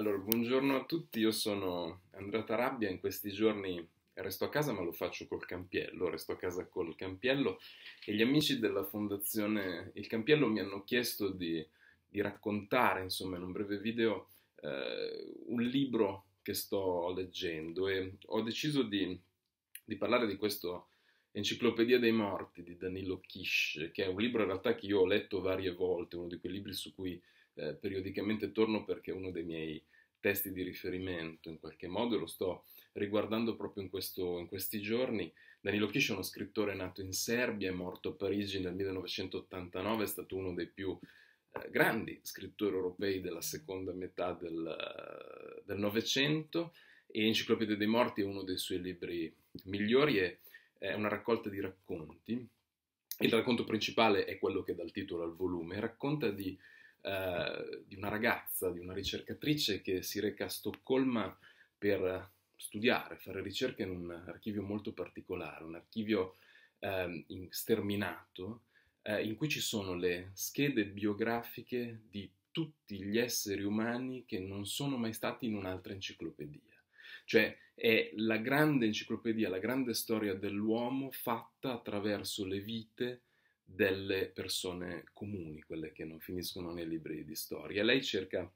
Allora, buongiorno a tutti, io sono Andrea Tarabbia, in questi giorni resto a casa ma lo faccio col campiello, resto a casa col campiello e gli amici della fondazione Il Campiello mi hanno chiesto di, di raccontare, insomma, in un breve video eh, un libro che sto leggendo e ho deciso di, di parlare di questo Enciclopedia dei morti di Danilo Kish, che è un libro in realtà che io ho letto varie volte, uno di quei libri su cui eh, periodicamente torno perché è uno dei miei testi di riferimento in qualche modo e lo sto riguardando proprio in, questo, in questi giorni. Danilo Kish è uno scrittore nato in Serbia, è morto a Parigi nel 1989, è stato uno dei più eh, grandi scrittori europei della seconda metà del eh, Novecento e Enciclopedia dei Morti è uno dei suoi libri migliori, è, è una raccolta di racconti. Il racconto principale è quello che dà il titolo al volume, racconta di eh, di una ragazza, di una ricercatrice che si reca a Stoccolma per studiare, fare ricerca in un archivio molto particolare, un archivio eh, sterminato, eh, in cui ci sono le schede biografiche di tutti gli esseri umani che non sono mai stati in un'altra enciclopedia. Cioè è la grande enciclopedia, la grande storia dell'uomo fatta attraverso le vite delle persone comuni, quelle che non finiscono nei libri di storia. Lei cerca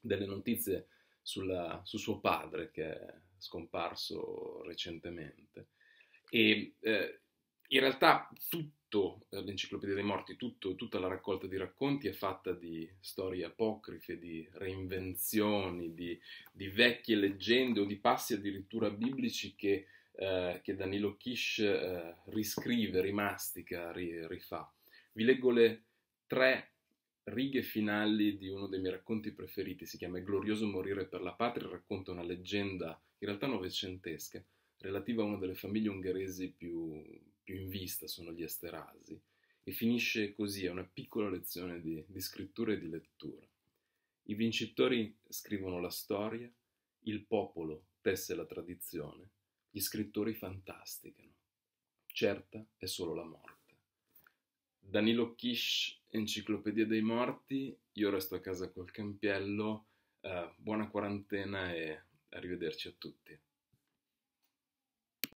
delle notizie sulla, su suo padre che è scomparso recentemente e eh, in realtà tutto eh, l'Enciclopedia dei Morti, tutto, tutta la raccolta di racconti è fatta di storie apocrife, di reinvenzioni, di, di vecchie leggende o di passi addirittura biblici che eh, che Danilo Kish eh, riscrive, rimastica, ri, rifà. Vi leggo le tre righe finali di uno dei miei racconti preferiti, si chiama Il Glorioso morire per la patria, racconta una leggenda, in realtà novecentesca, relativa a una delle famiglie ungheresi più, più in vista, sono gli Esterasi, e finisce così, è una piccola lezione di, di scrittura e di lettura. I vincitori scrivono la storia, il popolo tesse la tradizione, gli scrittori fantasticano. Certa è solo la morte. Danilo Kish, Enciclopedia dei Morti. Io resto a casa col campiello. Eh, buona quarantena e arrivederci a tutti.